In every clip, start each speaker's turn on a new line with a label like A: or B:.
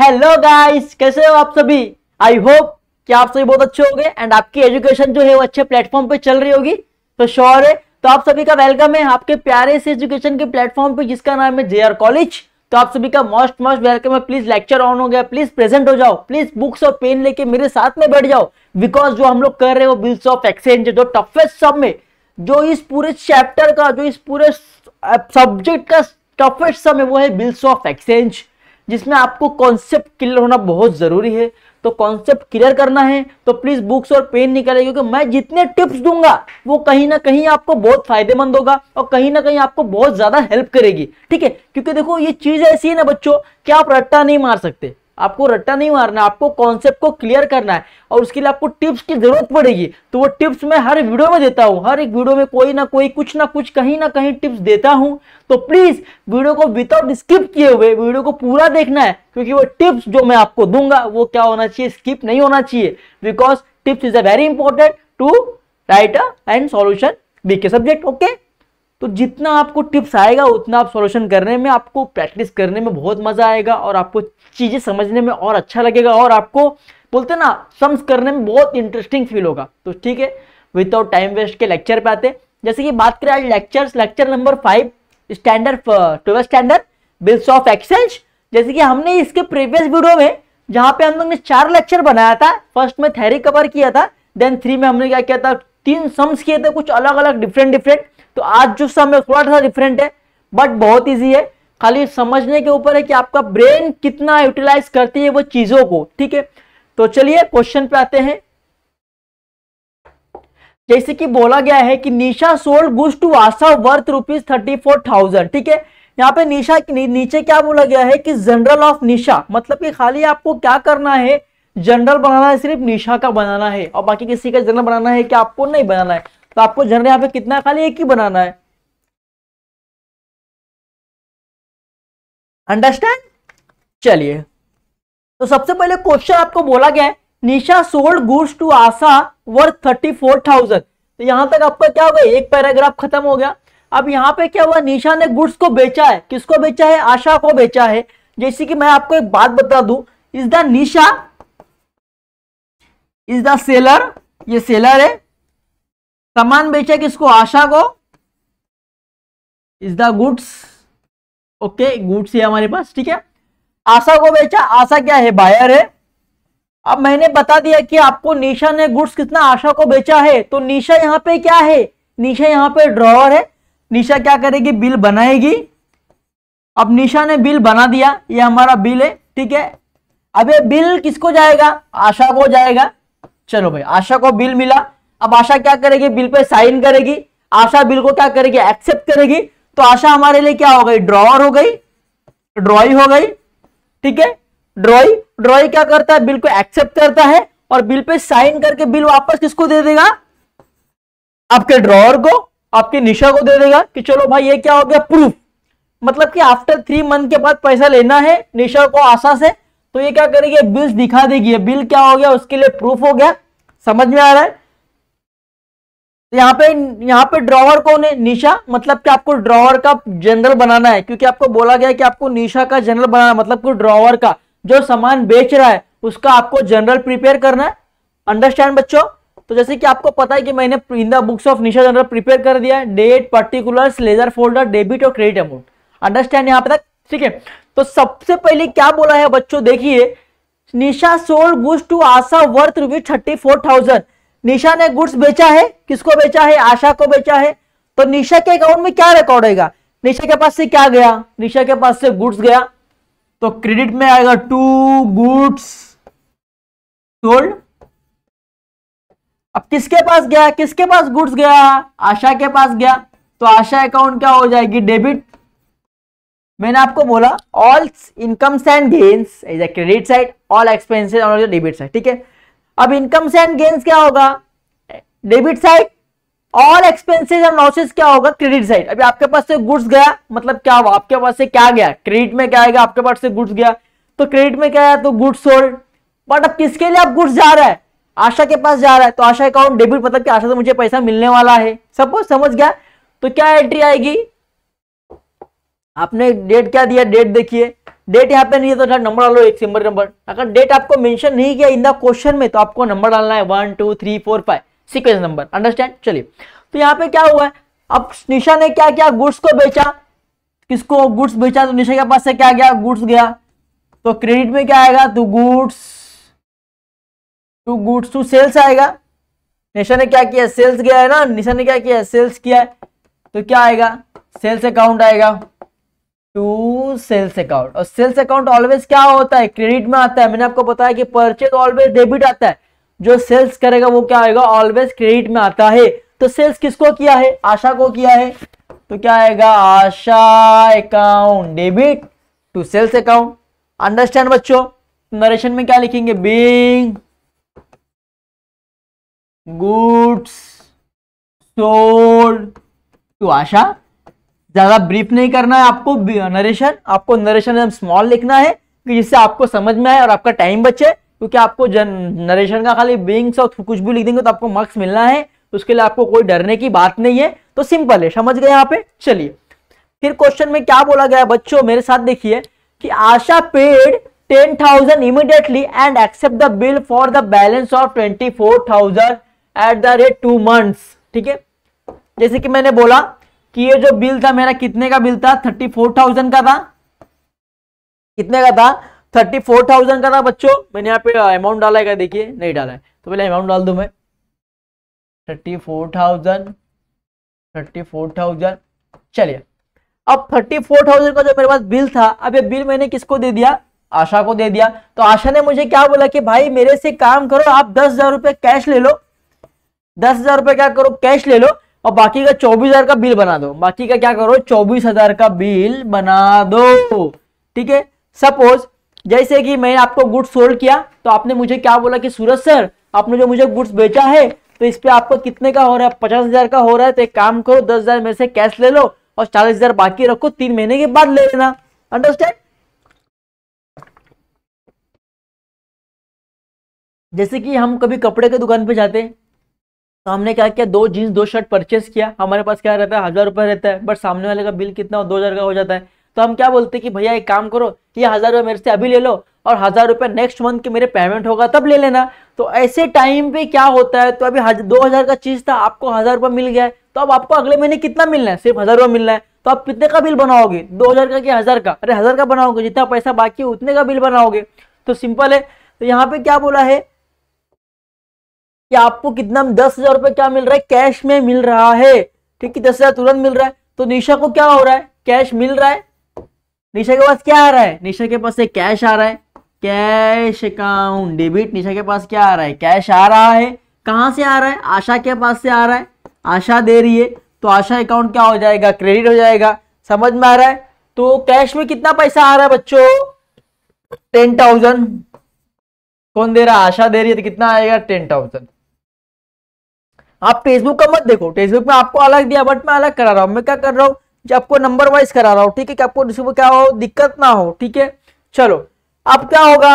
A: hello guys कैसे हो आप सभी आई होप कि आप सभी बहुत अच्छे होंगे एंड आपकी एजुकेशन जो है वो अच्छे प्लेटफॉर्म पे चल रही होगी तो श्योर है तो आप सभी का वेलकम है आपके प्यारे से एजुकेशन के प्लेटफॉर्म पे जिसका नाम है जे आर कॉलेज तो आप सभी का मोस्ट मोस्ट वेलकम है प्लीज लेक्चर ऑन हो गया प्लीज प्रेजेंट हो जाओ प्लीज बुक्स और पेन लेके मेरे साथ में बैठ जाओ बिकॉज जो हम लोग कर रहे हो बिल्स ऑफ एक्सचेंज जो टफेस्ट सब में जो इस पूरे चैप्टर का जो इस पूरे सब्जेक्ट का टफेस्ट सब है वो है बिल्स ऑफ एक्सचेंज जिसमें आपको कॉन्सेप्ट क्लियर होना बहुत ज़रूरी है तो कॉन्सेप्ट क्लियर करना है तो प्लीज़ बुक्स और पेन निकाले क्योंकि मैं जितने टिप्स दूंगा वो कहीं ना कहीं आपको बहुत फायदेमंद होगा और कहीं ना कहीं आपको बहुत ज़्यादा हेल्प करेगी ठीक है क्योंकि देखो ये चीज़ ऐसी है ना बच्चों क्या आप रट्टा नहीं मार सकते आपको रट्टा नहीं मारना आपको कॉन्सेप्ट को क्लियर करना है और उसके लिए आपको टिप्स की जरूरत पड़ेगी तो वो टिप्स मैं हर वीडियो में देता हूँ हर एक वीडियो में कोई ना कोई कुछ ना कुछ कहीं ना कहीं टिप्स देता हूँ तो प्लीज वीडियो को विदाउट स्किप किए हुए वीडियो को पूरा देखना है क्योंकि वो टिप्स जो मैं आपको दूंगा वो क्या होना चाहिए स्किप नहीं होना चाहिए because tips is a very important to write and solution B K subject okay तो जितना आपको टिप्स आएगा उतना आप सॉल्यूशन करने में आपको प्रैक्टिस करने में बहुत मज़ा आएगा और आपको चीज़ें समझने में और अच्छा लगेगा और आपको बोलते ना सम्स करने में बहुत इंटरेस्टिंग फील होगा तो ठीक है विदाउट टाइम वेस्ट के लेक्चर पे आते जैसे कि बात करें आज lecture lecture number five standard twelve standard bills of exchange जैसे कि हमने इसके प्रीवियस वीडियो में जहाँ पे हम लोग ने चार लेक्चर बनाया था फर्स्ट में थेरी कवर किया था देन थ्री में हमने क्या किया था तीन सम्स किए थे कुछ अलग अलग डिफरेंट डिफरेंट तो आज जो समय थोड़ा सा डिफरेंट है बट बहुत ईजी है खाली समझने के ऊपर है कि आपका ब्रेन कितना यूटिलाइज करती है वो चीजों को ठीक है तो चलिए क्वेश्चन पे आते हैं जैसे कि बोला गया है कि Nisha sold goods to Asha worth rupees thirty four thousand ठीक है यहाँ पे निशा नी, नीचे क्या बोला गया है कि जनरल ऑफ निशा मतलब कि खाली आपको क्या करना है जनरल बनाना है सिर्फ निशा का बनाना है और बाकी
B: किसी का जनरल बनाना है कि आपको नहीं बनाना है तो आपको जनरल यहाँ पे कितना खाली एक ही बनाना है अंडरस्टैंड चलिए तो सबसे पहले क्वेश्चन आपको बोला गया है Nisha sold goods to Asha
A: worth thirty four thousand तो यहां तक आपका क्या होगा एक पैराग्राफ खत्म हो गया अब यहाँ पे क्या हुआ निशा ने गुड्स को बेचा है किसको बेचा है आशा को बेचा है जैसे कि मैं आपको एक बात बता दू is the Nisha is the seller ये सेलर है सामान बेचा किसको आशा को is the goods okay goods है हमारे पास ठीक है आशा को बेचा आशा क्या है बायर है अब मैंने बता दिया कि आपको निशा ने गुड्स कितना आशा को बेचा है तो निशा यहाँ पे क्या है निशा यहाँ पे ड्रॉवर है निशा क्या करेगी बिल बनाएगी अब निशा ने बिल बना दिया ये हमारा बिल है ठीक है अब ये बिल किसको जाएगा आशा को जाएगा चलो भाई आशा को बिल मिला अब आशा क्या करेगी बिल पे साइन करेगी आशा बिल को क्या करेगी एक्सेप्ट करेगी तो आशा हमारे लिए क्या हो गई ड्रॉवर हो गई ड्रॉई हो गई ठीक है ड्रॉई ड्रॉई क्या करता है बिल को एक्सेप्ट करता है और बिल पे साइन करके बिल वापस किसको दे देगा आपके ड्रॉवर को आपके निशा को दे देगा कि चलो भाई ये क्या हो गया प्रूफ मतलब कि आफ्टर थ्री मंथ के बाद पैसा लेना है निशा को आशा से तो ये क्या करेगी बिल्स दिखा देगी बिल क्या हो गया उसके लिए प्रूफ हो गया समझ में आ रहा है यहाँ पे यहाँ पे ड्रॉवर कौन है निशा मतलब कि आपको ड्रॉवर का जनरल बनाना है क्योंकि आपको बोला गया है कि आपको निशा का जनरल बनाना मतलब कि ड्रॉवर का जो सामान बेच रहा है उसका आपको जनरल प्रिपेयर करना है अंडरस्टैंड बच्चों तो जैसे कि आपको पता है कि मैंने in the books of Nisha journal prepare कर दिया है date particular ledger folder debit और क्रेडिट अमाउंट अंडरस्टैंड यहाँ पे तक ठीक है तो सबसे पहले क्या बोला है बच्चों देखिए Nisha sold goods to Asha worth rupees thirty four thousand Nisha ने गुड्स बेचा है किसको बेचा है आशा को बेचा है तो निशा के अकाउंट में क्या रिकॉर्ड होगा निशा के पास से क्या गया निशा के पास से गुड्स गया तो क्रेडिट में आएगा टू गुड्स सोल्ड अब किसके पास गया किसके पास गुड्स गया आशा के पास गया तो आशा अकाउंट क्या हो जाएगी डेबिट मैंने आपको बोला all incomes and gains is a credit side all expenses on debit side ठीक है अब इनकम से एंड गेंस क्या होगा debit side all expenses and losses क्या होगा क्रेडिट साइड अभी आपके पास से गुड्स गया मतलब क्या हुआ आपके पास से क्या गया क्रेडिट में क्या आएगा आपके पास से गुड्स गया तो क्रेडिट में क्या है तो गुड्स सोल्ड बट अब किसके लिए आप गुड्स जा रहा है आशा के पास जा रहा है तो आशा अकाउंट डेबिट मतलब कि आशा से मुझे पैसा मिलने वाला है सपोज समझ गया तो क्या एंट्री आएगी आपने डेट क्या दिया डेट देखिए डेट यहाँ पे नहीं है तो नंबर डालो एक सिंबल नंबर अगर डेट आपको मेंशन नहीं किया इन द क्वेश्चन में तो आपको नंबर डालना है one two three four five sequence number understand चलिए तो यहाँ पे क्या हुआ है अब निशा ने क्या किया गुड्स को बेचा किसको गुड्स बेचा तो निशा के पास से क्या गया गुड्स गया तो क्रेडिट में क्या आएगा to goods to goods to sales आएगा निशा ने क्या किया सेल्स गया है ना निशा ने क्या किया सेल्स किया है तो क्या आएगा सेल्स अकाउंट आएगा टू सेल्स अकाउंट और सेल्स अकाउंट ऑलवेज क्या होता है क्रेडिट में आता है मैंने आपको बताया कि परचेज ऑलवेज डेबिट आता है जो सेल्स करेगा वो क्या आएगा ऑलवेज क्रेडिट में आता है तो सेल्स किसको किया है आशा को किया है तो क्या आएगा Asha account debit to sales account understand बच्चों नरेशन में क्या लिखेंगे being goods sold to Asha ज्यादा ब्रीफ नहीं करना है आपको नरेशन आपको नरेशन एकदम स्मॉल लिखना है कि जिससे आपको समझ में आए और आपका टाइम बचे क्योंकि आपको जन नरेशन का खाली बिंग्स और कुछ भी लिख देंगे तो आपको मार्क्स मिलना है तो उसके लिए आपको कोई डरने की बात नहीं है तो सिंपल है समझ गए यहाँ पे चलिए फिर क्वेश्चन में क्या बोला गया बच्चों मेरे साथ देखिए कि Asha paid ten thousand immediately and accept the bill for the balance of twenty four thousand at the rate two months ठीक है जैसे कि मैंने बोला कि ये जो बिल था मेरा कितने का बिल था थर्टी फोर थाउजेंड का था कितने का था थर्टी फोर थाउजेंड का था बच्चों मैंने यहाँ पे अमाउंट डाला है क्या देखिए नहीं डाला है तो पहले अमाउंट डाल दू मैं thirty four thousand thirty four thousand चलिए अब थर्टी फोर थाउजेंड का जो मेरे पास बिल था अब ये बिल मैंने किसको दे दिया आशा को दे दिया तो आशा ने मुझे क्या बोला कि भाई मेरे से काम करो आप दस हजार रुपये कैश ले लो दस हजार रुपये क्या करो कैश ले लो और बाकी का चौबीस हजार का बिल बना दो बाकी का क्या करो चौबीस हजार का बिल बना दो ठीक है सपोज जैसे कि मैंने आपको गुड्स सोल्ड किया तो आपने मुझे क्या बोला कि सूरज सर आपने जो मुझे गुड्स बेचा है तो इस पर आपको कितने का हो रहा है पचास हजार का हो रहा है तो एक काम करो दस हजार में से कैश ले लो और
B: चालीस हजार बाकी रखो तीन महीने के बाद ले लेना अंडरस्टैंड जैसे कि हम कभी कपड़े के दुकान पे जाते हैं
A: तो हमने क्या किया दो जीन्स दो शर्ट परचेस किया हमारे पास क्या रहता है हज़ार रुपये रहता है बट सामने वाले का बिल कितना दो हज़ार का हो जाता है तो हम क्या बोलते हैं कि भैया एक काम करो ये हज़ार रुपये मेरे से अभी ले लो और हज़ार रुपये नेक्स्ट मंथ के मेरे पेमेंट होगा तब ले लेना तो ऐसे टाइम पे क्या होता है तो अभी दो हज़ार का चीज़ था आपको हज़ार रुपये मिल गया है तो अब आपको अगले महीने कितना मिलना है सिर्फ हज़ार रुपये मिलना है तो आप कितने का बिल बनाओगे दो हज़ार का कि हज़ार का अरे हज़ार का बनाओगे जितना पैसा बाकी है उतने का बिल बनाओगे तो सिंपल है तो यहाँ पे क्या बोला है कि आपको कितना दस हजार रुपए क्या मिल रहा है कैश में मिल रहा है ठीक है दस हजार तुरंत मिल रहा है तो निशा को क्या हो रहा है कैश मिल रहा है निशा के पास क्या आ रहा है निशा के पास से कैश आ रहा है कैश अकाउंट डेबिट निशा के पास क्या आ रहा है कैश आ रहा है कहां से आ रहा है आशा के पास से आ रहा है आशा दे रही है तो आशा अकाउंट क्या हो जाएगा क्रेडिट हो जाएगा समझ में आ रहा है तो कैश में कितना पैसा आ रहा है बच्चों टेन थाउजेंड कौन दे रहा है आशा दे रही है तो कितना आएगा टेन थाउजेंड आप टेक्सटबुक का मत देखो टेक्सटबुक में आपको अलग दिया बट मैं अलग करा रहा हूँ मैं क्या कर रहा हूँ आपको नंबर वाइज करा रहा हूँ ठीक है कि आपको किसी को क्या हो दिक्कत ना हो ठीक है चलो अब क्या होगा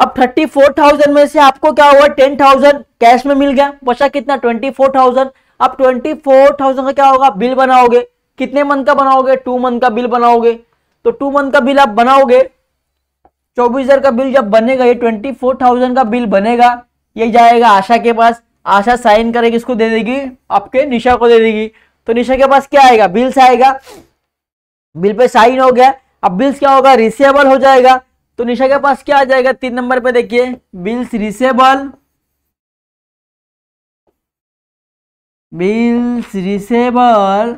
A: अब थर्टी फोर थाउजेंड में से आपको क्या हुआ टेन थाउजेंड कैश में मिल गया बचा कितना ट्वेंटी फोर थाउजेंड अब ट्वेंटी फोर थाउजेंड का क्या होगा बिल बनाओगे कितने मंथ का बनाओगे टू मंथ का बिल बनाओगे तो टू मंथ का बिल आप बनाओगे चौबीस हजार का बिल जब बनेगा ये ट्वेंटी फोर थाउजेंड का बिल बनेगा ये जाएगा आशा के पास आशा साइन करेगी किसको दे देगी आपके निशा को दे देगी तो निशा के पास क्या आएगा बिल्स आएगा बिल पे साइन हो गया अब बिल्स क्या होगा रिसेबल हो जाएगा तो निशा के पास क्या आ जाएगा तीन नंबर पे देखिए bills receivable
B: bills receivable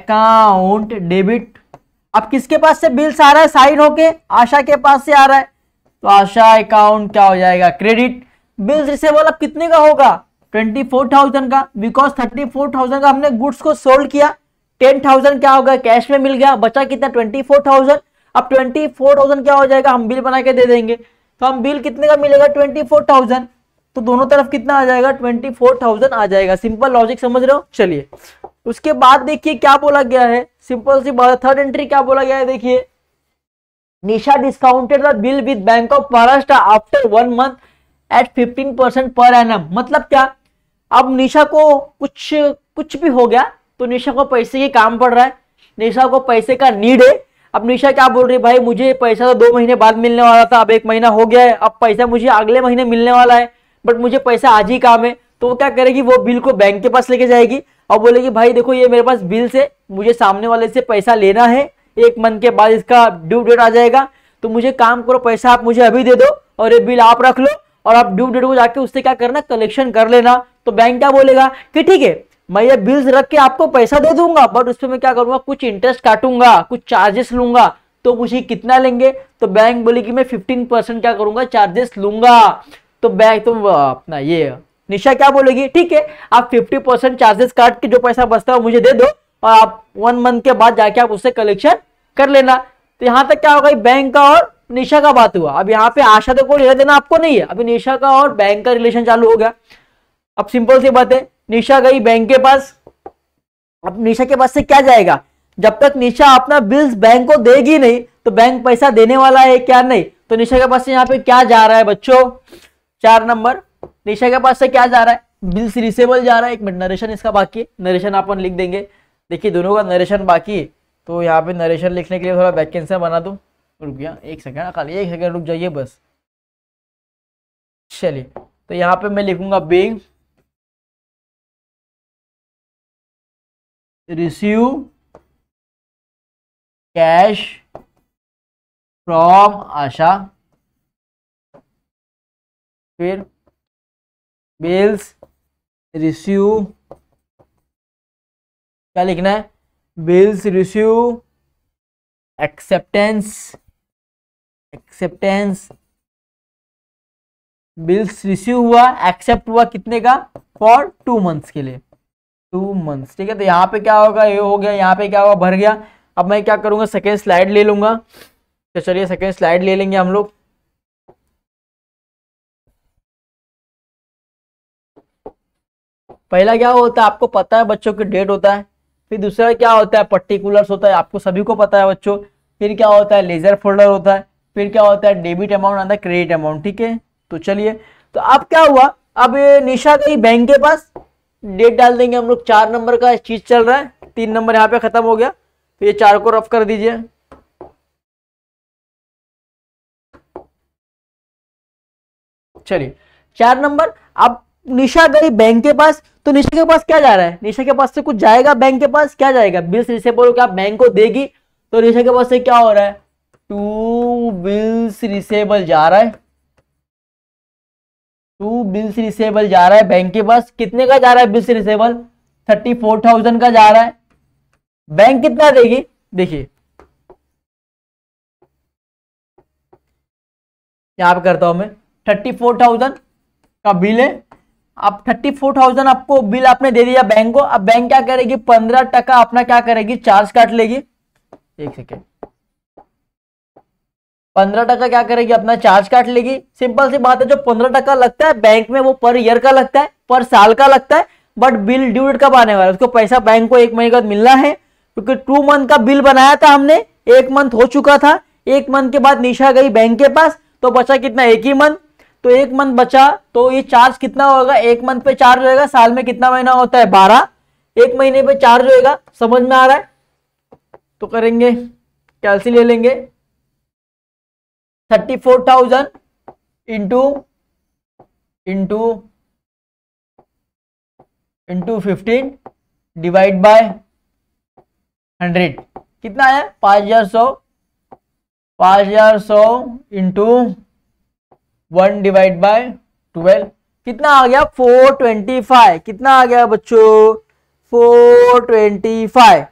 A: account debit अब किसके पास से बिल्स आ रहा है साइन होके आशा के पास से आ रहा है तो आशा अकाउंट क्या हो जाएगा क्रेडिट बिल्स रिसेबल अब कितने का होगा ट्वेंटी फोर थाउजेंड का बिकॉज थर्टी फोर थाउजेंड का हमने गुड्स को सोल्ड किया टेन थाउजेंड क्या होगा कैश में मिल गया बचा कितना ट्वेंटी फोर थाउजेंड अब ट्वेंटी फोर थाउजेंड क्या हो जाएगा हम बिल बना के दे देंगे तो हम बिल कितने का मिलेगा ट्वेंटी फोर थाउजेंड तो दोनों तरफ कितना आ जाएगा ट्वेंटी फोर थाउजेंड आ जाएगा सिंपल लॉजिक समझ रहे हो चलिए उसके बाद देखिए क्या बोला गया है सिंपल सी बात थर्ड एंट्री क्या बोला गया है देखिए Nisha discounted the bill with bank of Maharashtra after one month at fifteen percent per annum मतलब क्या अब निशा को कुछ कुछ भी हो गया तो निशा को पैसे ही काम पड़ रहा है निशा को पैसे का नीड है अब निशा क्या बोल रही है भाई मुझे पैसा तो दो महीने बाद मिलने वाला था अब एक महीना हो गया है अब पैसा मुझे अगले महीने मिलने वाला है बट मुझे पैसा आज ही काम है तो वो क्या करेगी वो बिल को बैंक के पास लेके जाएगी और बोलेगी भाई देखो ये मेरे पास बिल से मुझे सामने वाले से पैसा लेना है एक मंथ के बाद इसका ड्यू डेट आ जाएगा तो मुझे काम करो पैसा आप मुझे अभी दे दो और ये बिल आप रख लो और आप ड्यू डेट को जाके उससे क्या करना कलेक्शन कर लेना तो बैंक क्या बोलेगा कि ठीक है मैं ये बिल्स रख के आपको पैसा दे दूंगा बट उस पर मैं क्या करूंगा कुछ इंटरेस्ट काटूंगा कुछ चार्जेस लूंगा तो मुझे कितना लेंगे तो बैंक बोले कि मैं फिफ्टीन परसेंट क्या करूंगा चार्जेस लूंगा तो बैंक तो अपना ये निशा क्या बोलेगी ठीक है आप फिफ्टी परसेंट चार्जेस काट के जो पैसा बचता है मुझे दे दो और आप वन मंथ के बाद जाके आप उससे कलेक्शन कर लेना तो यहां तक क्या होगा बैंक का और निशा का बात हुआ अब यहाँ पे आशा तो को लेना देना आपको नहीं है अभी निशा का और बैंक का रिलेशन चालू हो गया अब सिंपल सी बात है निशा गई बैंक के पास अब निशा के पास से क्या जाएगा जब तक निशा अपना बिल्स बैंक को देगी नहीं तो बैंक पैसा देने वाला है क्या नहीं तो निशा के पास से यहाँ पे क्या जा रहा है बच्चों चार नंबर निशा के पास से क्या जा रहा है बिल्स रिसेबल जा रहा है एक मिनट नरेशन इसका बाकी नरेशन अपन लिख देंगे देखिए दोनों का नरेशन बाकी है तो यहाँ पे नरेशन लिखने के लिए थोड़ा वैकेंसी बना दूँ रुक गया एक सेकेंड हाँ,
B: खाली एक सेकेंड रुक जाइए बस चलिए तो यहाँ पे मैं लिखूंगा being receive cash from Asha फिर बिल्स रिसीव क्या लिखना है bills receive acceptance acceptance bills receive हुआ एक्सेप्ट हुआ
A: कितने का फॉर टू मंथ्स के लिए टू मंथ्स ठीक है तो यहाँ पे क्या होगा ये हो गया
B: यहाँ पे क्या होगा भर गया अब मैं क्या करूँगा सेकेंड स्लाइड ले लूंगा तो चलिए सेकेंड स्लाइड ले लेंगे हम लोग पहला क्या होता है आपको पता है बच्चों की डेट होता है फिर दूसरा क्या
A: होता है पर्टिकुलर्स होता है आपको सभी को पता है बच्चों फिर क्या होता है लेजर फोल्डर होता है फिर क्या होता है डेबिट अमाउंट आता है क्रेडिट अमाउंट ठीक है तो चलिए तो अब क्या हुआ अब निशा गई बैंक के पास डेट डाल देंगे हम लोग चार नंबर का चीज चल रहा है तीन नंबर यहाँ पे
B: खत्म हो गया तो ये चार को रफ कर दीजिए चलिए चार नंबर अब
A: निशा गई बैंक के पास तो निशा के पास क्या जा रहा है निशा के पास से कुछ जाएगा बैंक के पास क्या जाएगा बिल्स रिसेबल क्या बैंक को देगी तो निशा के पास से क्या हो रहा है टू बिल्स रिसेबल जा रहा है टू बिल्स रिसेबल जा रहा है बैंक के पास कितने का जा रहा है bills receivable thirty four thousand का जा रहा है
B: बैंक कितना देगी देखिए यहां पर करता हूं मैं थर्टी फोर थाउजेंड का बिल है
A: आप थर्टी फोर थाउजेंड आपको बिल आपने दे दिया बैंक को अब बैंक क्या करेगी पंद्रह टका अपना क्या करेगी चार्ज काट लेगी एक सेकेंड पंद्रह टका क्या करेगी अपना चार्ज काट लेगी सिंपल सी बात है जो पंद्रह टका लगता है बैंक में वो पर ईयर का लगता है पर साल का लगता है बट बिल ड्यू डेट कब आने वाला है उसको पैसा बैंक को एक महीने का मिलना है क्योंकि टू मंथ का बिल बनाया था हमने एक मंथ हो चुका था एक मंथ के बाद निशा गई बैंक के पास तो बचा कितना एक ही मंथ तो एक मंथ बचा तो ये चार्ज कितना होगा एक मंथ पे चार्ज होएगा साल में कितना महीना होता है बारह एक महीने पे चार्ज होएगा समझ में आ रहा
B: है तो करेंगे कैलसी ले लेंगे thirty four thousand into into into fifteen divide by
A: hundred कितना है पाँच हजार सौ पाँच हजार सौ into one divide by twelve कितना आ गया
B: फोर ट्वेंटी फाइव कितना आ गया बच्चों फोर ट्वेंटी फाइव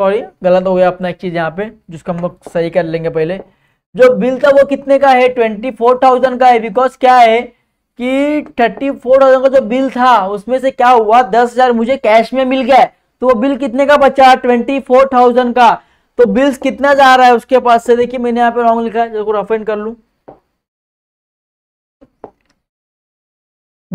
B: सॉरी गलत हो गया अपना एक चीज़ यहाँ पे जिसको हम लोग सही कर लेंगे पहले जो बिल था वो कितने का है ट्वेंटी फोर थाउजेंड का है
A: बिकॉज क्या है कि थर्टी फोर थाउजेंड का जो बिल था उसमें से क्या हुआ दस हजार मुझे कैश में मिल गया तो वो बिल कितने का बचा ट्वेंटी फोर थाउजेंड का तो बिल्स कितना जा रहा है उसके पास से देखिए मैंने यहाँ पे रॉन्ग लिखा है जरूर रफेंड कर लू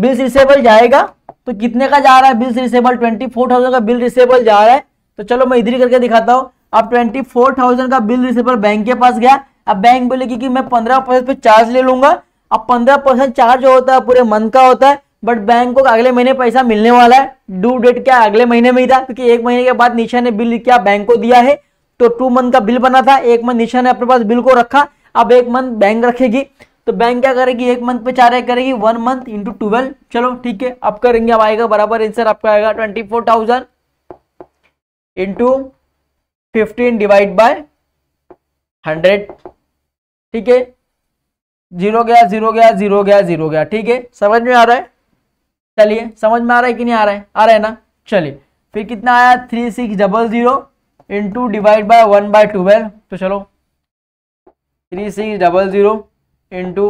A: बिल्स रिसेबल जाएगा तो कितने का जा रहा है bills receivable twenty four thousand का बिल रिसेबल जा रहा है तो चलो मैं इधर ही करके दिखाता हूँ अब ट्वेंटी फोर थाउजेंड का बिल रिसीवर बैंक के पास गया अब बैंक बोलेगी कि मैं पंद्रह परसेंट पे चार्ज ले लूंगा अब पंद्रह परसेंट चार्ज जो होता है पूरे मंथ का होता है बट बैंक को अगले महीने पैसा मिलने वाला है ड्यू डेट क्या अगले महीने में ही था क्योंकि एक महीने के बाद निशा ने बिल क्या बैंक को दिया है तो टू मंथ का बिल बना था एक मंथ निशा ने अपने पास बिल को रखा अब एक मंथ बैंक रखेगी तो बैंक क्या करेगी एक मंथ पे चार करेगी वन मंथ इंटू ट्वेल्व चलो ठीक है अब करेंगे अब आएगा बराबर आंसर आपका आएगा twenty four thousand into fifteen divide by hundred ठीक है जीरो गया जीरो गया जीरो गया जीरो गया ठीक है समझ में आ रहा है चलिए समझ में आ रहा है कि नहीं आ रहा है आ रहा है ना चलिए फिर कितना आया three six double zero into divide by one by twelve तो चलो three six double zero into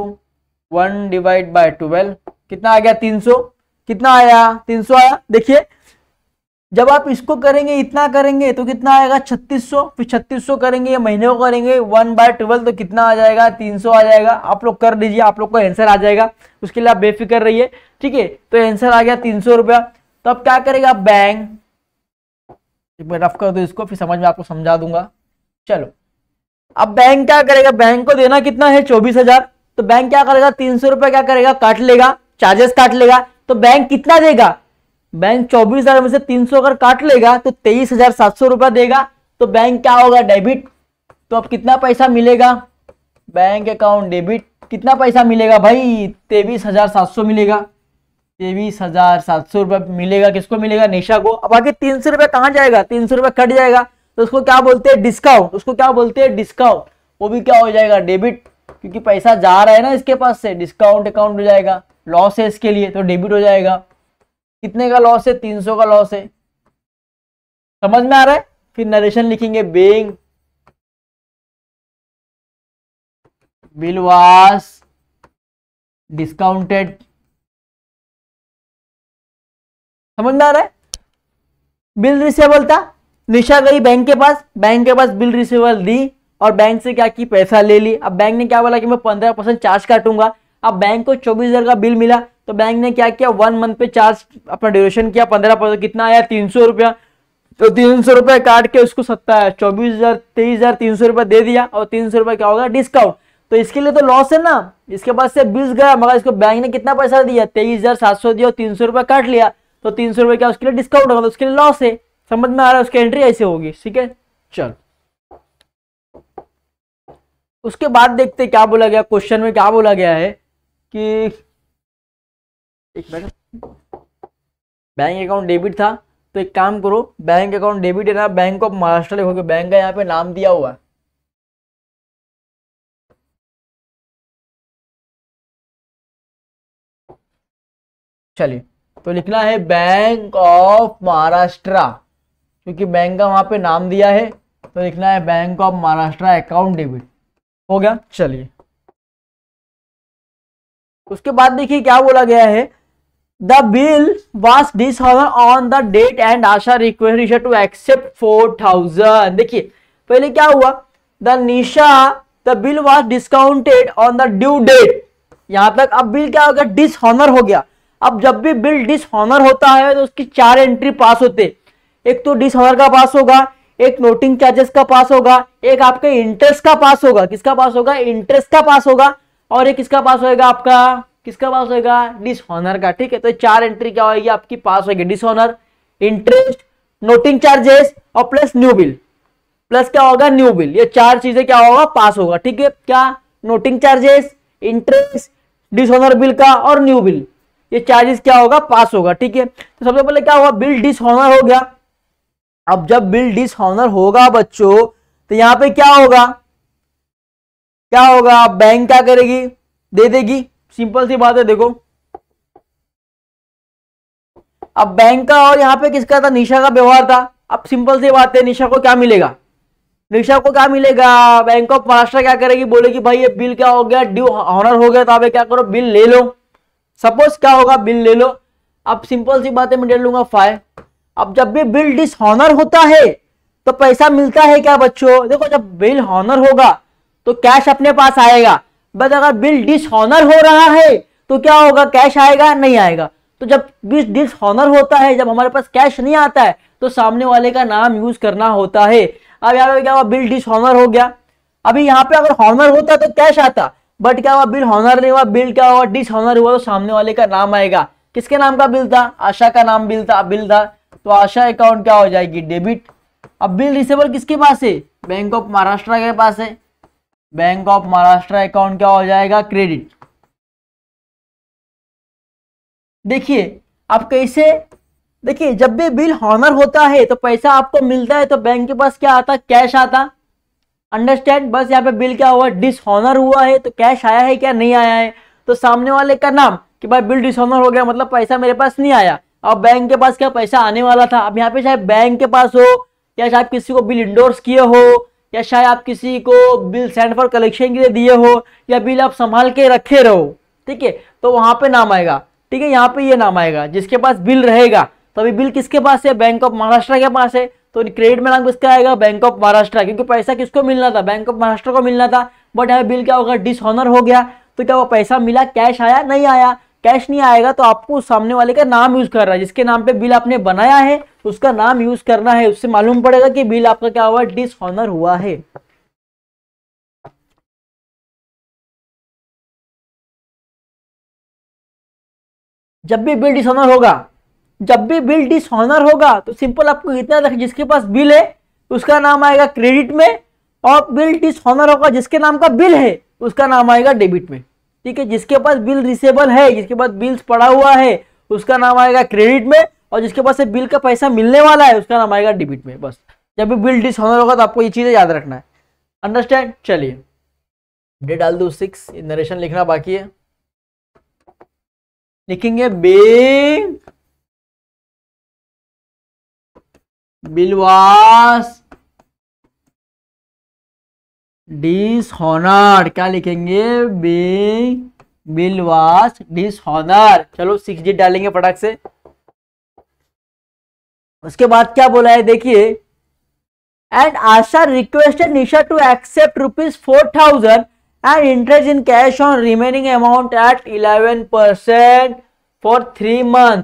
A: one divide by twelve कितना आ गया तीन सौ कितना आया तीन सौ आया देखिए जब आप इसको करेंगे इतना करेंगे तो कितना आएगा 3600 फिर 3600 करेंगे ये महीने को करेंगे वन बाय ट्वेल्व तो कितना आ जाएगा 300 आ जाएगा आप लोग कर लीजिए आप लोग को आंसर आ जाएगा उसके लिए आप बेफिक्र रहिए ठीक है तो आंसर आ गया तीन रुपया तो अब क्या करेगा बैंक एक बार रफ कर दो इसको फिर समझ में आपको समझा दूंगा चलो अब बैंक क्या करेगा बैंक को देना कितना है चौबीस हजार तो बैंक क्या करेगा तीन सौ रुपया क्या करेगा काट लेगा चार्जेस काट लेगा तो बैंक कितना देगा बैंक चौबीस हजार में से तीन सौ अगर काट लेगा तो तेईस हजार सात सौ रुपया देगा तो बैंक क्या होगा डेबिट तो अब कितना पैसा मिलेगा बैंक अकाउंट डेबिट कितना पैसा मिलेगा भाई तेईस हजार सात सौ मिलेगा तेईस हजार सात सौ रुपया मिलेगा किसको मिलेगा निशा को अब आगे तीन सौ रुपया कहाँ जाएगा तीन सौ रुपया कट जाएगा तो उसको क्या बोलते हैं डिस्काउंट उसको क्या बोलते हैं डिस्काउंट वो भी क्या हो जाएगा डेबिट क्योंकि पैसा जा रहा है ना इसके पास से डिस्काउंट अकाउंट हो जाएगा लॉस है इसके लिए तो डेबिट हो जाएगा कितने का लॉस है 300
B: का लॉस है समझ में आ रहा है फिर नरेशन लिखेंगे बेंग बिल वास डिस्काउंटेड समझ में आ रहा है बिल रिसेबल था निशा गई बैंक के पास बैंक के पास बिल रिसेबल
A: दी और बैंक से क्या की पैसा ले ली अब बैंक ने क्या बोला कि मैं पंद्रह परसेंट चार्ज काटूंगा अब बैंक को चौबीस हजार का बिल मिला तो बैंक ने क्या किया वन मंथ पे चार्ज अपना ड्यूरेशन किया पंद्रह परसेंट कितना आया तीन सौ रुपया तो तीन सौ रुपया काट के उसको सत्ता है चौबीस हजार तेईस हजार तीन सौ रुपया दे दिया और तीन सौ रुपया क्या होगा डिस्काउंट तो इसके लिए तो लॉस है ना इसके बाद से बीस गया मगर इसको बैंक ने कितना पैसा दिया तेईस हजार सात सौ दिया और तीन सौ रुपया काट लिया तो तीन सौ रुपया क्या उसके लिए डिस्काउंट होगा तो उसके लिए लॉस है समझ में आ रहा है उसकी एंट्री ऐसे होगी ठीक है चल उसके बाद देखते क्या बोला गया क्वेश्चन में क्या बोला गया है कि एक मिनट बैंक अकाउंट डेबिट
B: था तो एक काम करो बैंक अकाउंट डेबिट है ना बैंक ऑफ महाराष्ट्र लिखोगे बैंक का यहाँ पे नाम दिया हुआ है चलिए तो लिखना है बैंक
A: ऑफ महाराष्ट्र क्योंकि बैंक का वहां पे नाम दिया है तो लिखना है bank of Maharashtra account debit हो गया चलिए उसके बाद देखिए क्या बोला गया है the bill was dishonoured the date and Asha request to accept four thousand देखिए पहले क्या हुआ the Nisha the bill was discounted on the due date यहां तक अब बिल क्या हो गया डिसऑनर हो गया अब जब भी बिल डिसऑनर होता है तो उसकी चार एंट्री पास होते एक तो डिसऑनर का पास होगा एक नोटिंग चार्जेस का पास होगा एक आपके इंटरेस्ट का पास होगा किसका पास होगा इंटरेस्ट का पास होगा और एक किसका पास होगा आपका किसका पास होगा डिसऑनर का ठीक है तो चार एंट्री क्या होगी आपकी पास होगी डिसऑनर इंटरेस्ट नोटिंग चार्जेस और प्लस न्यू बिल प्लस क्या होगा न्यू बिल ये चार चीजें क्या होगा पास होगा ठीक है क्या noting charges interest dishonour bill का और न्यू बिल ये चार्जेस क्या होगा पास होगा ठीक है तो सबसे पहले क्या हुआ बिल डिसऑनर हो गया अब जब बिल डिसऑनर होगा बच्चों तो यहां पे
B: क्या होगा क्या होगा बैंक क्या करेगी दे देगी सिंपल सी बात है देखो अब बैंक का और यहां
A: पे किसका था निशा का व्यवहार था अब सिंपल सी बात है निशा को क्या मिलेगा निशा को क्या मिलेगा बैंक ऑफ महाराष्ट्र क्या करेगी बोलेगी भाई ये बिल क्या हो गया ड्यू ऑनर हो गया तो आप क्या करो बिल ले लो सपोज क्या होगा बिल ले लो अब सिंपल सी बात है मैं डे लूंगा फाइव अब जब भी बिल डिसऑनर होता है तो पैसा मिलता है क्या बच्चों देखो जब बिल ऑनर होगा तो कैश अपने पास आएगा बट अगर बिल डिसऑनर हो रहा है तो क्या होगा कैश आएगा नहीं आएगा तो जब बिल डिसऑनर होता है जब हमारे पास कैश नहीं आता है तो सामने वाले का नाम यूज करना होता है अब यहाँ पे क्या हुआ बिल डिसऑनर हो गया अभी यहाँ पे अगर हॉनर होता तो कैश आता बट क्या हुआ बिल हॉनर नहीं हुआ बिल क्या हुआ डिसऑनर हुआ तो सामने वाले का नाम आएगा किसके नाम का बिल था आशा का नाम बिल था बिल था तो आशा अकाउंट क्या हो जाएगी डेबिट अब बिल रिसेबल किसके पास है बैंक ऑफ महाराष्ट्र
B: के पास है बैंक ऑफ महाराष्ट्र अकाउंट क्या हो जाएगा क्रेडिट देखिए आप कैसे देखिए जब
A: भी बिल हॉनर होता है तो पैसा आपको मिलता है तो बैंक के पास क्या आता कैश आता अंडरस्टैंड बस यहाँ पे बिल क्या हुआ डिसऑनर हुआ है तो कैश आया है क्या नहीं आया है तो सामने वाले का नाम कि भाई बिल डिसऑनर हो गया मतलब पैसा मेरे पास नहीं आया अब बैंक के पास क्या पैसा आने वाला था अब यहाँ पे चाहे बैंक के पास हो या चाहे किसी को बिल इंडोर्स किए हो या शायद आप किसी को बिल सेंड फॉर कलेक्शन के लिए दिए हो या बिल आप संभाल के रखे रहो ठीक है तो वहाँ पे नाम आएगा ठीक है यहाँ पे ये यह नाम आएगा जिसके पास बिल रहेगा तो अभी बिल किसके पास है बैंक ऑफ महाराष्ट्र के पास है तो क्रेडिट में नाम किसका आएगा बैंक ऑफ महाराष्ट्र क्योंकि पैसा किसको मिलना था बैंक ऑफ महाराष्ट्र को मिलना था बट यहाँ बिल क्या होगा डिसऑनर हो गया तो क्या वो पैसा मिला कैश आया नहीं आया कैश नहीं आएगा तो आपको सामने वाले का नाम यूज करना है जिसके नाम पे बिल आपने बनाया
B: है उसका नाम यूज करना है उससे मालूम पड़ेगा कि बिल आपका क्या हुआ डिसऑनर हुआ है जब भी बिल डिसऑनर होगा जब भी बिल डिसऑनर
A: होगा तो सिंपल आपको इतना रखें जिसके पास बिल है उसका नाम आएगा क्रेडिट में और बिल डिसऑनर होगा जिसके नाम का बिल है उसका नाम आएगा डेबिट में ठीक है जिसके पास बिल रिसेबल है जिसके पास बिल्स पड़ा हुआ है उसका नाम आएगा क्रेडिट में और जिसके पास से बिल का पैसा मिलने वाला है उसका नाम आएगा डेबिट में बस जब भी बिल डिसऑनर होगा तो आपको ये चीज़ें याद रखना है
B: अंडरस्टैंड चलिए डे डाल दो सिक्स नरेशन लिखना बाकी है लिखेंगे बिल बिलवास डिसऑनर क्या लिखेंगे बी बिल
A: वास डिसऑनर चलो सिक्स जी डालेंगे पटाख से उसके बाद क्या बोला है देखिए and Asha requested Nisha to accept rupees four thousand and interest in cash on remaining amount at eleven percent for three month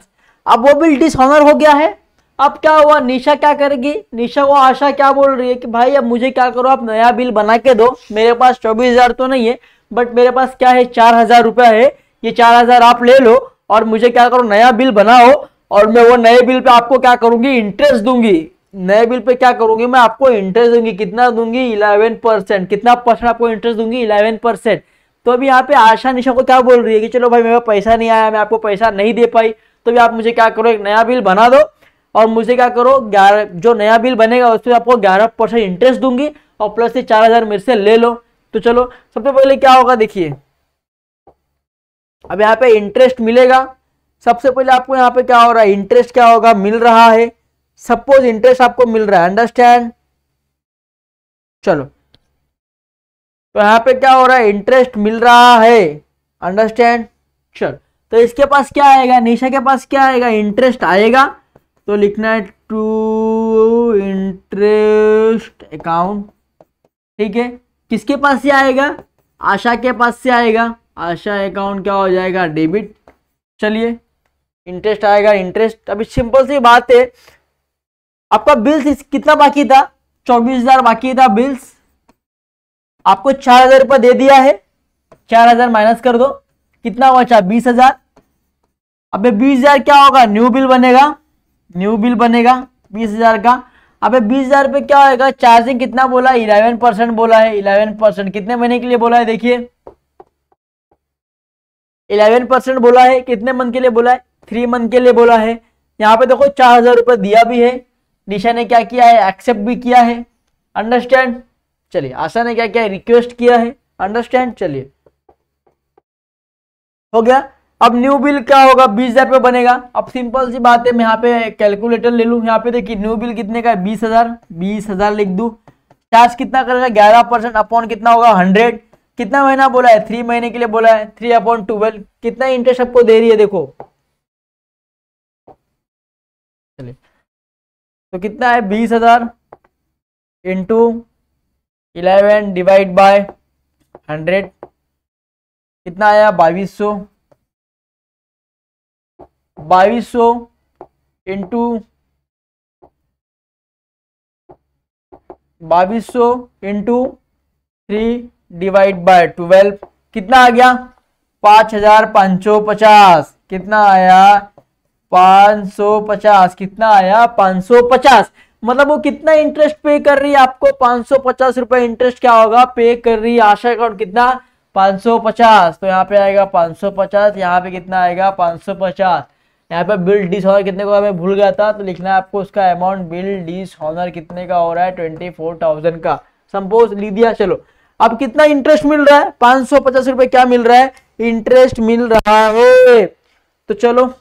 A: अब वो बिल डिसऑनर हो गया है अब क्या हुआ निशा क्या करेगी निशा वो आशा क्या बोल रही है कि भाई अब मुझे क्या करो आप नया बिल बना के दो मेरे पास चौबीस हजार तो नहीं है बट मेरे पास क्या है चार हजार रुपया है ये चार हजार आप ले लो और मुझे क्या करो नया बिल बनाओ और मैं वो नए बिल पे आपको क्या करूंगी इंटरेस्ट दूंगी नए बिल पे क्या करूंगी मैं आपको इंटरेस्ट दूंगी कितना दूंगी इलेवन परसेंट कितना परसेंट आपको इंटरेस्ट दूंगी इलेवन परसेंट तो अभी यहाँ पे आशा निशा को क्या बोल रही है कि चलो भाई मेरे पैसा नहीं आया मैं आपको पैसा नहीं दे पाई तो भी आप मुझे क्या करो एक नया बिल बना दो और मुझे क्या करो ग्यारह जो नया बिल बनेगा उसमें आपको ग्यारह परसेंट इंटरेस्ट दूंगी और प्लस से चार हज़ार मेरे से ले लो तो चलो सबसे पहले क्या होगा देखिए अब यहाँ पे इंटरेस्ट मिलेगा सबसे पहले आपको यहाँ पे क्या हो रहा है इंटरेस्ट क्या होगा मिल रहा है सपोज इंटरेस्ट आपको मिल रहा है अंडरस्टैंड चलो तो यहाँ पे क्या हो रहा है इंटरेस्ट मिल रहा है अंडरस्टैंड चलो तो इसके पास क्या आएगा निशा के पास क्या आएगा इंटरेस्ट आएगा तो लिखना है टू इंटरेस्ट अकाउंट ठीक है किसके पास से आएगा आशा के पास से आएगा आशा अकाउंट क्या हो जाएगा डेबिट चलिए इंटरेस्ट आएगा इंटरेस्ट अभी सिंपल सी बात है आपका बिल्स कितना बाकी था चौबीस हजार बाकी था बिल्स आपको चार हजार रुपये दे दिया है चार हजार माइनस कर दो कितना बचा बीस हजार अब बीस हजार क्या होगा न्यू बिल बनेगा न्यू बिल बनेगा बीस हजार का अब बीस हजार पे क्या होगा चार्जिंग कितना बोला इलेवन परसेंट बोला है इलेवन परसेंट कितने महीने के लिए बोला है देखिए इलेवन परसेंट बोला है कितने मंथ के लिए बोला है थ्री मंथ के लिए बोला है यहाँ पे देखो चार हजार रुपये दिया भी है निशा ने क्या किया है एक्सेप्ट भी किया है अंडरस्टैंड चलिए आशा ने क्या किया रिक्वेस्ट किया है अंडरस्टैंड चलिए हो गया अब न्यू बिल क्या होगा बीस हजार बनेगा अब सिंपल सी बात है मैं यहाँ पे कैलकुलेटर ले लू यहाँ पे देखिए न्यू बिल कितने का है बीस हजार बीस हजार लिख दू चार्ज कितना करेगा ग्यारह परसेंट अपॉन कितना होगा हंड्रेड कितना महीना बोला है थ्री महीने के लिए बोला है थ्री अपॉन ट्वेल्व
B: कितना इंटरेस्ट आपको दे रही है देखो चलिए तो कितना है बीस हजार into eleven divide by hundred कितना आया बाईस सौ बाईस सौ इंटू बाईस सौ into three divide by twelve कितना आ गया पांच हजार
A: पांच सौ पचास कितना आया पांच सौ पचास कितना आया पांच सौ पचास मतलब वो कितना इंटरेस्ट पे कर रही है आपको पांच सौ पचास रुपए इंटरेस्ट क्या होगा पे कर रही है आशा अकाउंट कितना पांच सौ पचास तो यहाँ पे आएगा पांच सौ पचास यहाँ पे कितना आएगा पांच सौ पचास यहाँ पर बिल डिसऑनर कितने का मैं भूल गया था तो लिखना है आपको उसका अमाउंट बिल डिसऑनर कितने का हो रहा है ट्वेंटी फोर थाउजेंड का सम्पोज लिख दिया चलो अब कितना इंटरेस्ट मिल रहा है पांच सौ पचास रुपए क्या मिल रहा है इंटरेस्ट मिल
B: रहा है तो चलो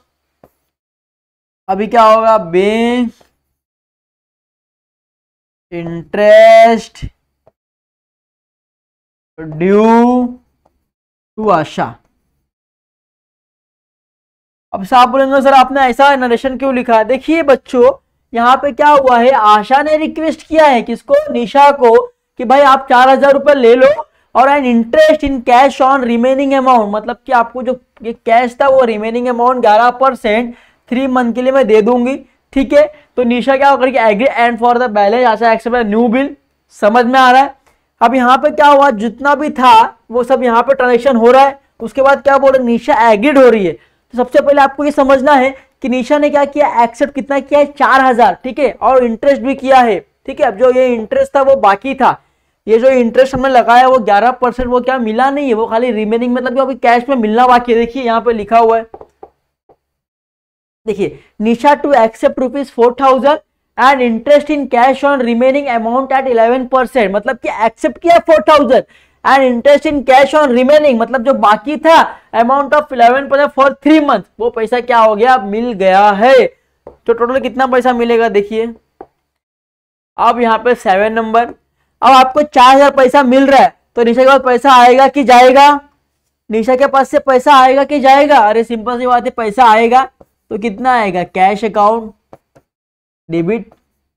B: अभी क्या होगा bank interest due to Asha अब साहब बोलेंगे सर आपने ऐसा नरेशन क्यों लिखा है देखिए बच्चों
A: यहाँ पे क्या हुआ है आशा ने रिक्वेस्ट किया है किसको निशा को कि भाई आप चार हजार रुपए ले लो और an interest in cash on remaining amount मतलब कि आपको जो ये कैश था वो रिमेनिंग अमाउंट ग्यारह परसेंट थ्री मंथ के लिए मैं दे दूंगी ठीक है तो निशा क्या होकर agree and for the balance Asha accept new bill समझ में आ रहा है अब यहाँ पे क्या हुआ जितना भी था वो सब यहाँ पे ट्रांजेक्शन हो रहा है उसके बाद क्या बोल रहे निशा एग्रीड हो रही है तो सबसे पहले आपको ये समझना है कि निशा ने क्या किया एक्सेप्ट कितना किया है चार हजार ठीक है और इंटरेस्ट भी किया है ठीक है अब जो ये इंटरेस्ट था वो बाकी था ये जो इंटरेस्ट हमने लगाया वो ग्यारह परसेंट वो क्या मिला नहीं है वो खाली रिमेनिंग मतलब अभी कैश में मिलना बाकी है देखिए यहाँ पे लिखा हुआ है देखिए Nisha to accept rupees four thousand and interest in cash on remaining amount at eleven percent मतलब कि एक्सेप्ट किया four thousand and interest in cash on remaining मतलब जो बाकी था amount of eleven percent for three month वो पैसा क्या हो गया मिल गया है तो टोटल कितना पैसा मिलेगा देखिए अब यहाँ पे सेवन नंबर अब आपको चार हजार पैसा मिल रहा है तो निशा के पास पैसा आएगा कि जाएगा निशा के पास से पैसा आएगा कि जाएगा अरे सिंपल सी बात है पैसा आएगा तो कितना आएगा कैश अकाउंट डेबिट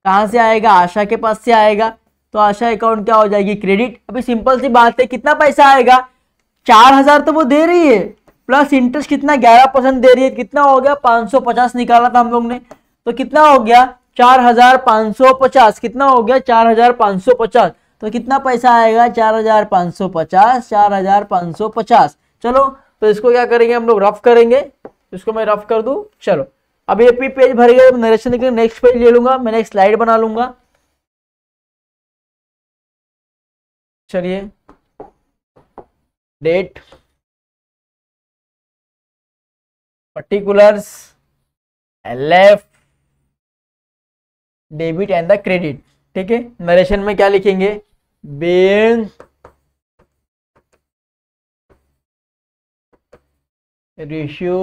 A: कहाँ से आएगा आशा के पास से आएगा तो आशा अकाउंट क्या हो जाएगी क्रेडिट अभी सिंपल सी बात है कितना पैसा आएगा चार हजार तो वो दे रही है प्लस इंटरेस्ट कितना ग्यारह परसेंट दे रही है कितना हो गया पाँच सौ पचास निकाला था हम लोग ने तो कितना हो गया चार हजार पाँच सौ पचास कितना हो गया चार हजार पांच सौ पचास तो कितना पैसा आएगा चार हजार पाँच सौ पचास चार हजार पाँच सौ पचास चलो तो इसको क्या करेंगे हम लोग रफ करेंगे इसको मैं रफ कर दू चलो अब ये पेज भर गया नरेशन के नेक्स्ट
B: पेज ले लूंगा मैं नेक्स्ट स्लाइड बना लूंगा चलिए date particulars lf debit and the credit ठीक है नरेशन में क्या लिखेंगे being received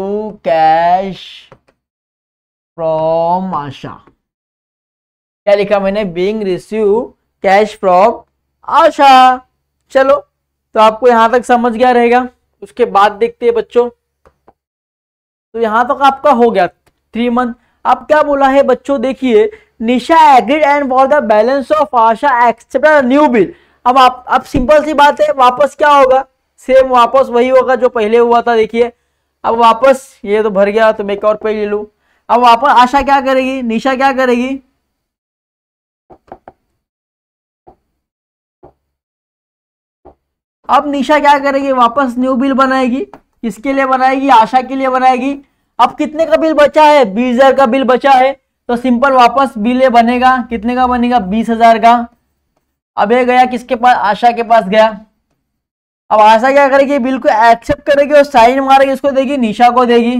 B: cash from Asha
A: क्या लिखा मैंने being receive cash from Asha चलो तो आपको यहां तक समझ गया रहेगा उसके बाद देखते हैं बच्चों तो यहां तक आपका हो गया थ्री मंथ अब क्या बोला है बच्चों देखिए Nisha agreed and for the balance of Asha accept new bill अब आप अब सिंपल सी बात है वापस क्या होगा सेम वापस वही होगा जो पहले हुआ था देखिए अब वापस ये तो भर गया तो मैं एक और पेज ले लूँ अब वापस आशा क्या करेगी निशा क्या
B: करेगी अब निशा क्या करेगी वापस न्यू बिल बनाएगी किसके लिए बनाएगी
A: आशा के लिए बनाएगी अब कितने का बिल बचा है बीस हजार का बिल बचा है तो सिंपल वापस बिल ये बनेगा कितने का बनेगा बीस हजार का अब ये गया किसके पास आशा के पास गया अब आशा क्या करेगी बिल को एक्सेप्ट करेगी और साइन मारेगी इसको देगी निशा को देगी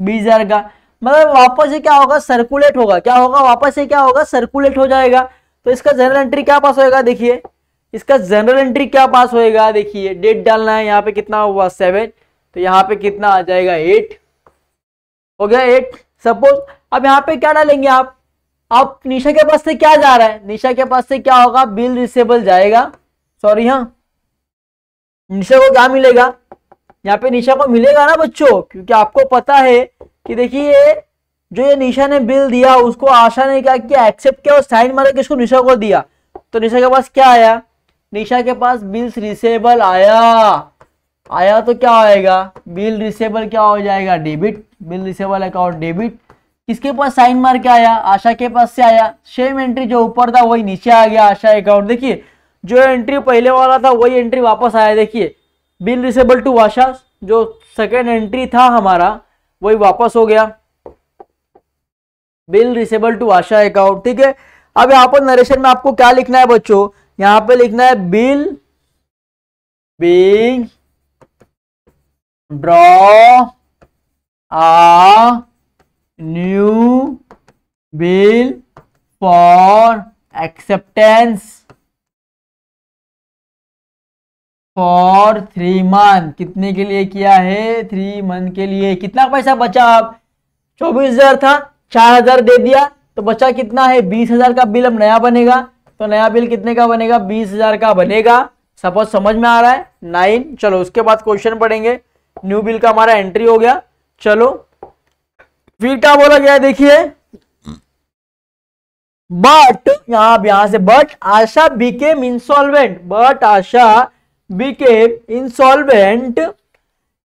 A: बीस हजार का मतलब वापस ये क्या होगा सर्कुलेट होगा क्या होगा वापस ये क्या होगा सर्कुलेट हो जाएगा तो इसका जनरल एंट्री क्या पास होगा देखिए इसका जनरल एंट्री क्या पास होएगा देखिए डेट डालना है यहाँ पे कितना हुआ सेवन तो यहाँ पे कितना आ जाएगा एट हो गया एट सपोज अब यहाँ पे क्या डालेंगे आप आप निशा के पास से क्या जा रहा है निशा के पास से क्या होगा बिल रिसेबल जाएगा सॉरी हाँ निशा को क्या मिलेगा यहाँ पे निशा को मिलेगा ना बच्चों क्योंकि आपको पता है कि देखिए जो ये निशा ने बिल दिया उसको आशा ने क्या किया एक्सेप्ट किया और साइन मारा किसको निशा को दिया तो निशा के पास क्या आया निशा के पास बिल्स रिसेबल आया आया तो क्या आएगा बिल रिसेबल क्या हो जाएगा debit bill receivable account debit किसके पास साइन मार के आया आशा के पास से आया सेम एंट्री जो ऊपर था वही नीचे आ गया आशा अकाउंट देखिए जो एंट्री पहले वाला था वही एंट्री वापस आया देखिए बिल रिसेबल टू आशा जो सेकेंड एंट्री था हमारा वही वापस हो गया bill receivable to Asha account ठीक है अब यहाँ पर नरेशन में आपको क्या लिखना है बच्चों यहां पे लिखना
B: है bill being draw a new bill for acceptance for three month कितने के लिए किया है
A: थ्री मंथ के लिए कितना पैसा बचा आप चौबीस हजार था चार हजार दे दिया तो बचा कितना है बीस हजार का बिल अब नया बनेगा तो नया बिल कितने का बनेगा बीस हजार का बनेगा सपोज समझ में आ रहा है नाइन चलो उसके बाद क्वेश्चन पढ़ेंगे न्यू बिल का हमारा एंट्री हो गया चलो फिर क्या बोला गया देखिए बट यहां यहां से but Asha became insolvent but Asha became insolvent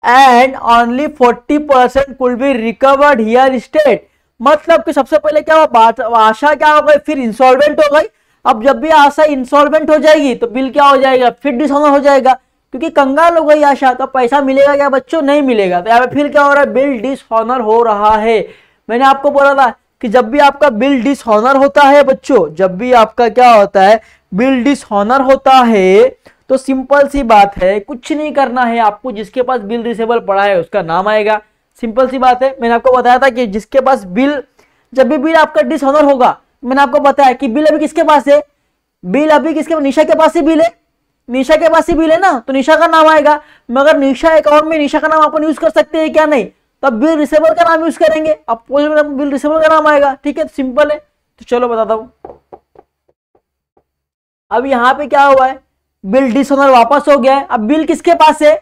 A: and only forty percent could be recovered here state मतलब कि सबसे पहले क्या हुआ आशा क्या हो गई फिर इंसॉल्वेंट हो गई अब जब भी आशा इंस्टॉलमेंट हो जाएगी तो बिल क्या हो जाएगा फिर डिसऑनर हो जाएगा क्योंकि कंगाल हो गई आशा तो पैसा मिलेगा क्या बच्चों नहीं मिलेगा तो यहाँ पे फिर क्या हो रहा है बिल डिसऑनर हो रहा है मैंने आपको बोला था कि जब भी आपका बिल डिसऑनर होता है बच्चों जब भी आपका क्या होता है बिल डिसऑनर होता है तो सिंपल सी बात है कुछ नहीं करना है आपको जिसके पास बिल डिसेबल पड़ा है उसका नाम आएगा सिंपल सी बात है मैंने आपको बताया था कि जिसके पास बिल जब भी बिल आपका डिसऑनर होगा मैंने आपको बताया कि बिल अभी किसके पास है बिल अभी किसके निशा के पास ही बिल है निशा के पास ही बिल है ना तो निशा का नाम आएगा मगर निशा अकाउंट में निशा का नाम अपन यूज कर सकते हैं क्या नहीं तो बिल रिसेवर का नाम यूज करेंगे अपोजिट बिल रिसेवर का नाम आएगा ठीक है सिंपल है तो चलो बताता हूँ अब यहाँ पे क्या हुआ है बिल डिस वापस हो गया है अब बिल किसके पास है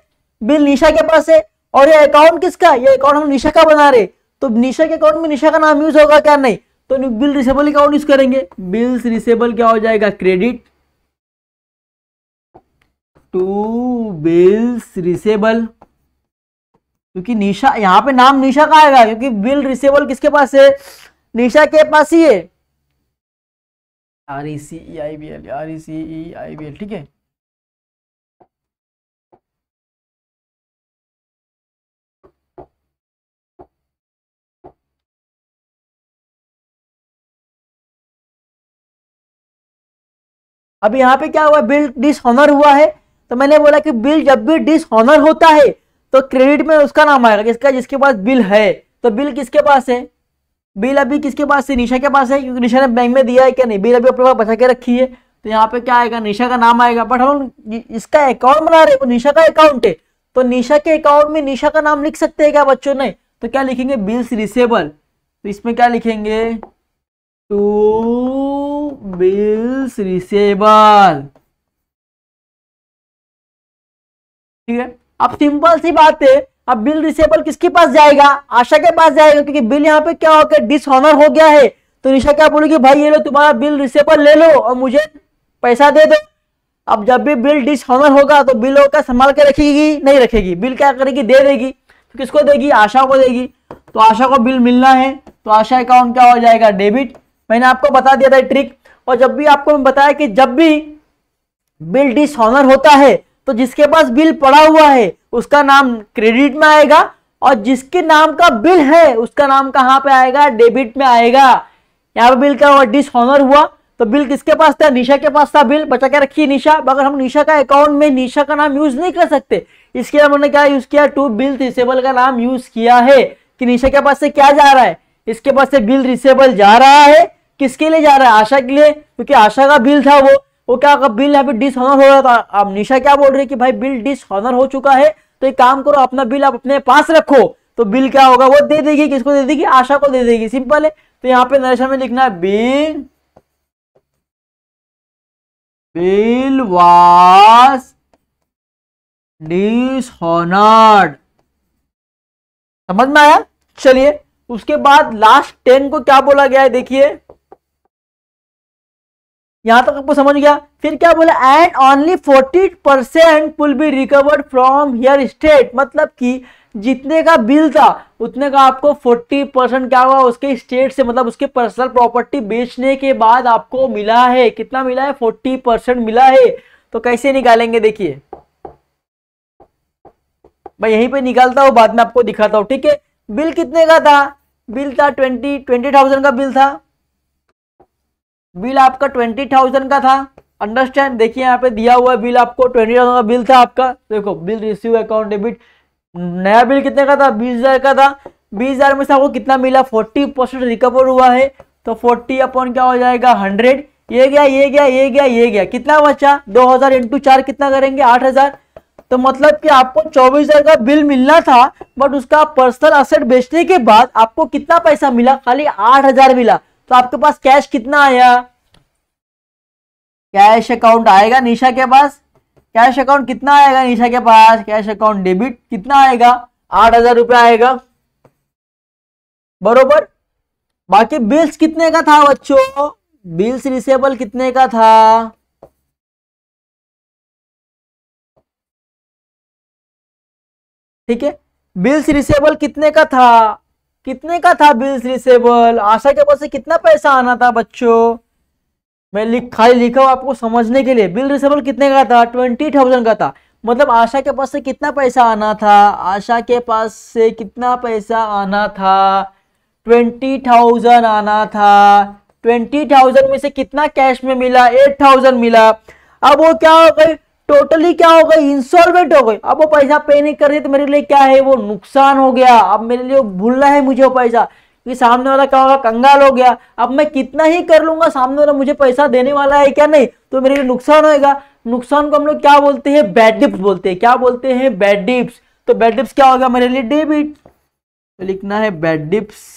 A: बिल निशा के पास है और ये अकाउंट किसका ये अकाउंट हम निशा का बना रहे तो निशा के अकाउंट में निशा का नाम यूज होगा क्या नहीं तो बिल रिसेबल का यूज करेंगे बिल्स रिसेबल क्या हो जाएगा क्रेडिट टू बिल्स रिसेबल क्योंकि निशा यहाँ पे नाम निशा का आएगा क्योंकि बिल रिसेबल किसके पास है निशा के
B: पास ही है R E C I B L R E C I B L ठीक है अब यहाँ पे क्या हुआ बिल डिसऑनर हुआ है तो मैंने बोला कि बिल जब भी डिसऑनर होता है तो क्रेडिट में
A: उसका नाम आएगा किसका जिसके पास बिल है तो बिल किसके पास है बिल अभी किसके पास है निशा के पास है क्योंकि निशा ने बैंक में दिया है क्या नहीं बिल अभी अपने पास बचा के रखी है तो यहाँ पे क्या आएगा निशा का नाम आएगा बट हम इसका अकाउंट बना रहे हैं निशा का अकाउंट है तो निशा के अकाउंट में निशा का नाम लिख सकते हैं क्या बच्चों ने तो क्या लिखेंगे बिल्स रिसेबल तो इसमें क्या लिखेंगे
B: टू बिल्स रिसेबल ठीक है अब सिंपल सी बात है अब बिल रिसेबल किसके पास जाएगा आशा के पास जाएगा क्योंकि बिल यहाँ पे क्या हो गया डिसऑनर हो गया है
A: तो निशा क्या बोलेगी भाई ये लो तुम्हारा बिल रिसेबल ले लो और मुझे पैसा दे दो अब जब भी बिल डिसऑनर होगा तो बिलों का संभाल के रखेगी नहीं रखेगी बिल क्या करेगी दे देगी तो किसको देगी आशा को देगी तो आशा को बिल मिलना है तो आशा अकाउंट क्या हो जाएगा डेबिट मैंने आपको बता दिया था ट्रिक और जब भी आपको मैं बताया कि जब भी बिल डिसऑनर होता है तो जिसके पास बिल पड़ा हुआ है उसका नाम क्रेडिट में आएगा और जिसके नाम का बिल है उसका नाम कहाँ पे आएगा डेबिट में आएगा यहाँ पे बिल का डिसऑनर हुआ तो बिल किसके पास था निशा के पास था बिल बचा के रखिए निशा अगर हम निशा का अकाउंट में निशा का नाम यूज नहीं कर सकते इसके लिए हमने क्या यूज किया टू बिल रिसेबल का नाम यूज किया है कि निशा के पास से क्या जा रहा है इसके पास से बिल रिसेबल जा रहा है किसके लिए जा रहा है आशा के लिए क्योंकि आशा का बिल था वो वो क्या का बिल यहाँ डिसऑनर हो रहा था अब निशा क्या बोल रही है कि भाई बिल डिसऑनर हो चुका है तो एक काम करो अपना बिल आप अपने पास रखो तो बिल क्या होगा वो दे देगी किसको दे देगी आशा को दे देगी सिंपल है तो यहाँ पे नरेशन
B: में लिखना है बिल बिल वास डिसऑनर्ड समझ में आया चलिए उसके बाद लास्ट टेन को क्या बोला गया है देखिए यहां तक आपको समझ गया फिर क्या बोला and
A: only forty percent will be recovered from here state मतलब कि जितने का बिल था उतने का आपको 40 परसेंट क्या हुआ उसके स्टेट से मतलब उसके पर्सनल प्रॉपर्टी बेचने के बाद आपको मिला है कितना मिला है 40 परसेंट मिला है तो कैसे निकालेंगे देखिए मैं यहीं पे निकालता हूँ बाद में आपको दिखाता हूं ठीक है बिल कितने का था बिल था ट्वेंटी ट्वेंटी थाउजेंड का बिल था बिल आपका ट्वेंटी थाउजेंड का था अंडरस्टैंड देखिए यहाँ पे दिया हुआ बिल आपको ट्वेंटी थाउजेंड का बिल था आपका देखो बिल रिसीव अकाउंट डेबिट नया बिल कितने का था बीस हजार का था बीस हजार में से आपको कितना मिला फोर्टी परसेंट रिकवर हुआ है तो फोर्टी अपॉन क्या हो जाएगा हंड्रेड ये गया ये गया ये गया ये गया कितना बचा दो हजार इंटू चार कितना करेंगे आठ हजार तो मतलब कि आपको चौबीस हजार का बिल मिलना था बट उसका पर्सनल असेट बेचने के बाद आपको कितना पैसा मिला खाली आठ हजार मिला तो आपके पास कैश कितना आया कैश अकाउंट आएगा निशा के पास कैश अकाउंट कितना आएगा निशा के पास कैश अकाउंट डेबिट कितना आएगा आठ हजार रुपया आएगा बरोबर बाकी बिल्स कितने
B: का था बच्चों बिल्स रिसेबल कितने का था ठीक है बिल्स रिसेबल कितने का था कितने का था बिल्स रिसेबल आशा के पास से कितना
A: पैसा आना था बच्चों मैं लिख खाली लिखा आपको समझने के लिए बिल रिसेबल कितने का था ट्वेंटी थाउजेंड का था मतलब आशा के पास से कितना पैसा आना था आशा के पास से कितना पैसा आना था ट्वेंटी थाउजेंड आना था ट्वेंटी थाउजेंड में से कितना कैश में मिला एट थाउजेंड मिला अब वो क्या हो गई टोटली क्या हो गई इंसॉल्वेंट हो गई अब वो पैसा पे नहीं कर रही तो मेरे लिए क्या है वो नुकसान हो गया अब मेरे लिए भूलना है मुझे वो पैसा कि सामने वाला क्या होगा कंगाल हो गया अब मैं कितना ही कर लूंगा सामने वाला मुझे पैसा देने वाला है क्या नहीं तो मेरे लिए नुकसान होएगा नुकसान को हम लोग क्या बोलते हैं बैड डिप्स बोलते हैं क्या बोलते हैं बैड डिप्स तो बैड डिप्स क्या होगा मेरे लिए डेबिट तो लिखना है बैड डिप्स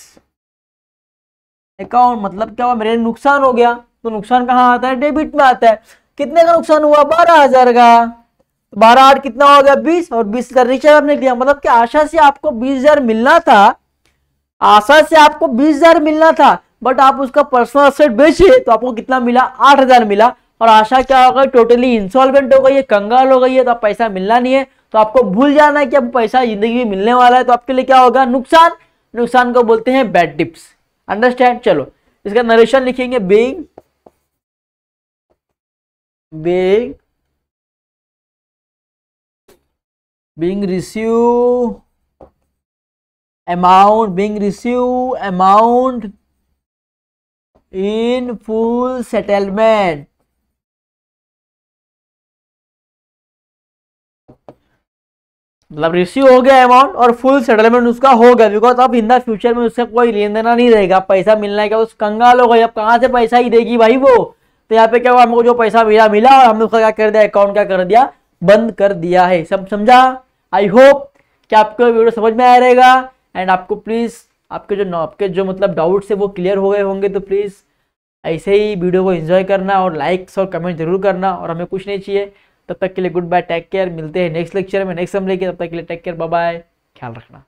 A: अकाउंट मतलब क्या हुआ मेरे लिए नुकसान हो गया तो नुकसान कहाँ आता है डेबिट में आता है कितने का नुकसान हुआ बारह हजार का तो बारह आठ कितना हो गया बीस और बीस का रिचार्ज आपने दिया मतलब कि आशा से आपको बीस हजार मिलना था आशा से आपको बीस हजार मिलना था बट आप उसका पर्सनल असेट बेचिए तो आपको कितना मिला आठ हजार मिला और आशा क्या हो गई टोटली इंस्टॉलमेंट हो गई है कंगाल हो गई है तो आप पैसा मिलना नहीं है तो आपको भूल जाना है कि अब पैसा जिंदगी में मिलने वाला है तो आपके लिए क्या होगा नुकसान नुकसान को बोलते हैं बैड टिप्स अंडरस्टैंड चलो
B: इसका नरेशन लिखेंगे being being being receive amount being receive amount in full settlement मतलब रिसीव हो गया अमाउंट और
A: फुल सेटलमेंट उसका हो गया बिकॉज अब इन द फ्यूचर में उसका कोई लेन देना नहीं रहेगा पैसा मिलना है क्या उस कंगाल हो गई अब कहाँ से पैसा ही देगी भाई वो तो यहाँ पे क्या हुआ हमको जो पैसा मिला मिला और हमने उसका क्या कर दिया अकाउंट क्या कर दिया बंद कर दिया है सब समझा आई होप कि आपको वीडियो समझ में आया रहेगा एंड आपको प्लीज़ आपके जो आपके जो मतलब डाउट है वो क्लियर हो गए होंगे तो प्लीज़ ऐसे ही वीडियो को एंजॉय करना और लाइक्स और कमेंट जरूर करना और हमें कुछ नहीं चाहिए
B: तब तक के लिए गुड बाय टेक केयर मिलते हैं नेक्स्ट लेक्चर में नेक्स्ट हम लेके तब तक के लिए टेक केयर बाय ख्याल रखना